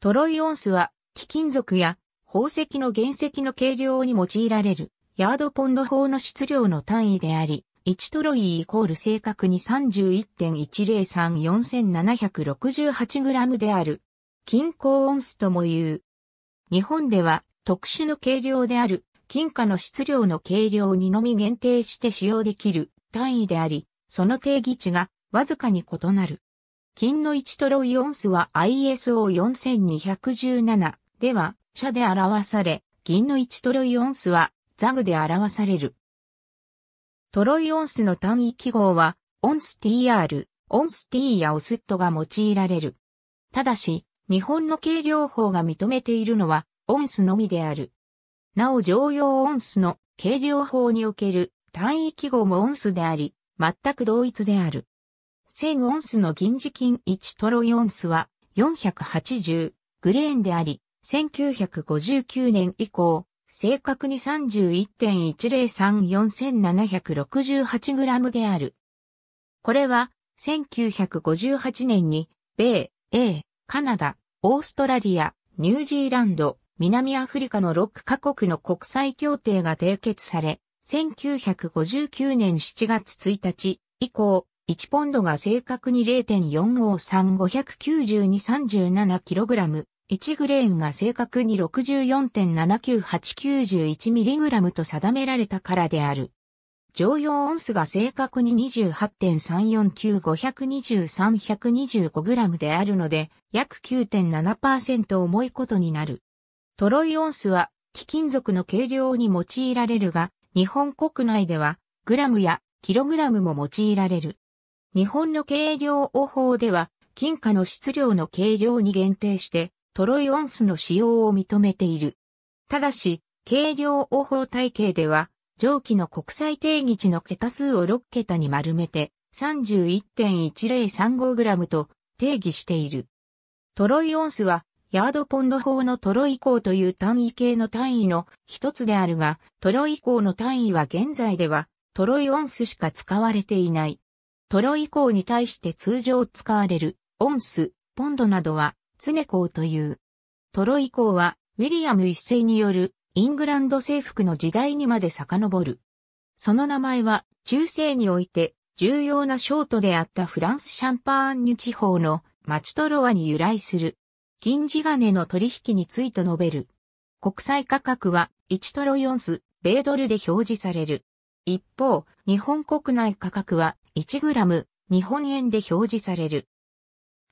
トロイオンスは、貴金属や宝石の原石の計量に用いられる、ヤードポンド法の質量の単位であり、1トロイイコール正確に 31.1034768g である。金鉱オンスとも言う。日本では特殊の計量である金貨の質量の計量にのみ限定して使用できる単位であり、その定義値がわずかに異なる。金の1トロイオンスは ISO4217 では、社で表され、銀の1トロイオンスはザグで表される。トロイオンスの単位記号は、オンス TR、オンス T やオスットが用いられる。ただし、日本の計量法が認めているのは、オンスのみである。なお常用オンスの計量法における単位記号もオンスであり、全く同一である。1000オンスの銀磁金1トロイオンスは480グレーンであり、1959年以降、正確に3 1 1 0 3 4 7 6 8ムである。これは、1958年に、米、英、カナダ、オーストラリア、ニュージーランド、南アフリカの6カ国の国際協定が締結され、1959年7月1日以降、1ポンドが正確に 0.45359237kg、1グレーンが正確に 64.79891mg と定められたからである。常用オンスが正確に 28.34952325g であるので、約9.7%重いことになる。トロイオンスは貴金属の計量に用いられるが、日本国内ではグラムやキログラムも用いられる。日本の計量応法では、金貨の質量の計量に限定して、トロイオンスの使用を認めている。ただし、計量応法体系では、上記の国際定義値の桁数を6桁に丸めて、31.1035g と定義している。トロイオンスは、ヤードポンド法のトロイ項という単位系の単位の一つであるが、トロイ項の単位は現在ではトロイオンスしか使われていない。トロイ降に対して通常使われる、オンス、ポンドなどは、ツネ港という。トロイ降は、ウィリアム一世による、イングランド征服の時代にまで遡る。その名前は、中世において、重要なショートであったフランスシャンパーニュ地方のマチトロワに由来する。金地金の取引について述べる。国際価格は1トロイオンス、米ドルで表示される。一方、日本国内価格は 1g、日本円で表示される。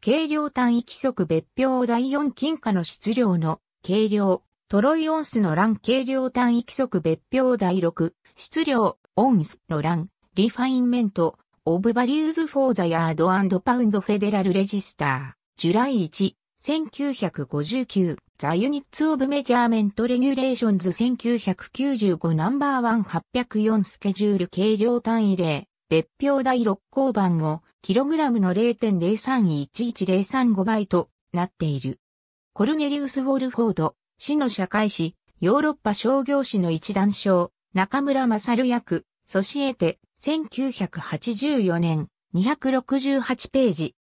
軽量単位規則別表第4金貨の質量の軽量、トロイオンスの欄軽量単位規則別表第6、質量、オンスの欄、リファインメント、オブバリューズフォーザヤードアンドパウンドフェデラルレジスター、ジュライ1、1959、ザユニッツオブメジャーメントレギュレーションズ1995ナンバーワン804スケジュール計量単位例、別表第6項版を、キログラムの0.031105倍となっている。コルネリウス・ウォルフォード、市の社会史、ヨーロッパ商業史の一覧賞、中村勝役、ソシエテ、1984年、268ページ。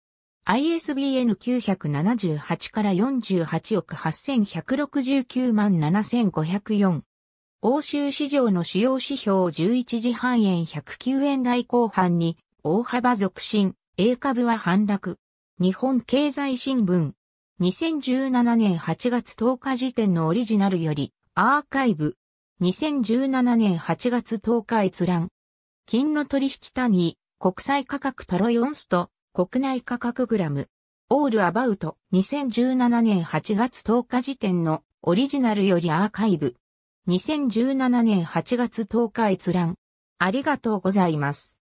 ISBN 978から48億8169万7504。欧州市場の主要指標11時半円109円台後半に大幅続伸、A 株は反落。日本経済新聞。2017年8月10日時点のオリジナルより、アーカイブ。2017年8月10日閲覧。金の取引単位、国際価格トロイオンスと、国内価格グラム。オールアバウト。2017年8月10日時点のオリジナルよりアーカイブ2 0 1 7年8月1 0日閲覧金の取引単位国際価格トロイオンスト国内価格グラムオールアバウト2 0 1 7年8月1 0日時点のオリジナルよりアーカイブ2017年8月10日閲覧。ありがとうございます。